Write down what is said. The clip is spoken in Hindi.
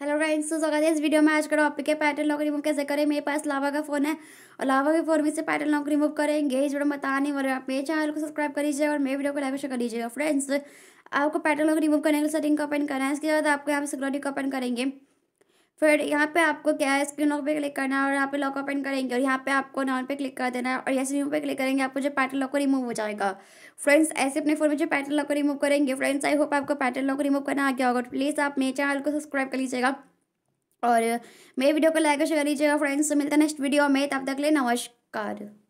हेलो फ्रेंड्स तो स्वागत है इस वीडियो में आज का टॉपिक है पैटर्न लॉक रिमूव कैसे करें मेरे पास लावा का फ़ोन है और लावा के फ़ोन में से पैटर्न लॉक रिमूव करेंगे इस वीडियो में बताने वाले आप मेरे चैनल को सब्सक्राइब कर लीजिए और मेरे वीडियो को लाइक शेयर कर लीजिएगा फ्रेंड्स आपको पैटर्न लॉक रिमूव करने के लिए सेटिंग का ओपन करना है इसके बाद आपको यहाँ पर सिक्योरिटी का ओपन करेंगे फिर यहाँ पे आपको क्या है स्क्रीन लॉक पे क्लिक करना है और यहाँ पे लॉक ओपन करेंगे और यहाँ पे आपको नॉन पे क्लिक कर देना है और यस न्यू पे क्लिक करेंगे आपको जो पैटर्न लॉक को रिमूव हो जाएगा फ्रेंड्स ऐसे अपने फोन में जो पैटर्न लॉक को रिमूव करेंगे फ्रेंड्स आई होप आपको पैटर्न लॉक को रिमूव करना आ गया होगा प्लीज़ आप मेरे चैनल को सब्सक्राइब कर लीजिएगा और मेरे वीडियो को लाइक और शेयर लीजिएगा फ्रेंड्स मिलता है नेक्स्ट वीडियो में तब तक ले नमस्कार